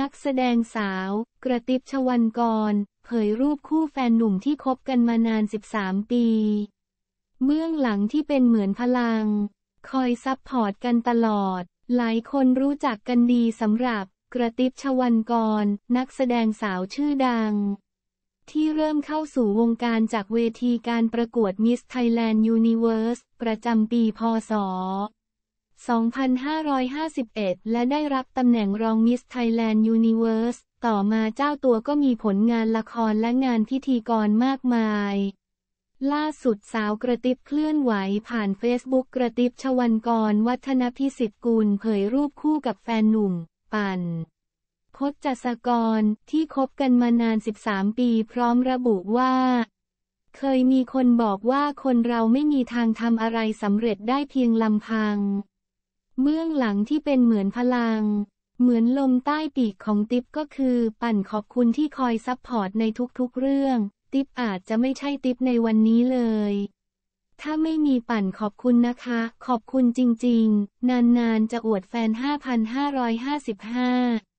นักแสดงสาว กระติบชวันกร เผยรูปคู่แฟนหนุ่มที่คบกันมานาน 13 ปี เมื้องหลังที่เป็นเหมือนพลัง คอยซับพอร์ตกันตลอด หลายคนรู้จักกันดีสำหรับ กระติบชวันกร นักแสดงสาวชื่อดัง ที่เริ่มเข้าสู่วงการจากเวทีการประกวดมิสไทยแลนด์ยูนิเวิร์สประจำปีพศ2551 และได้รับตำแหน่งรองมิสไทยแลนด์ยูนิเวอร์ส ต่อมาเจ้าตัวก็มีผลงานละครและงานพิธีกรมากมาย ล่าสุดสาวกระติบเคลื่อนไหวผ่านเฟซบุ๊กกระติบชวันกรวัฒนพิสิทธิ์กุลเผยรูปคู่กับแฟนหนุ่ม ปันพศจัสกรที่คบกันมานาน 13 ปีพร้อมระบุว่า เคยมีคนบอกว่าคนเราไม่มีทางทำอะไรสำเร็จได้เพียงลำพังเบื้องหลังที่เป็นเหมือนพลัง เหมือนลมใต้ปีกของติ๊บก็คือ ปั่นขอบคุณที่คอยซับพอร์ตในทุกๆเรื่อง ติ๊บอาจจะไม่ใช่ติ๊บในวันนี้เลย ถ้าไม่มีปั่นขอบคุณนะคะ ขอบคุณจริงๆ นานๆจะอวดแฟน 5,555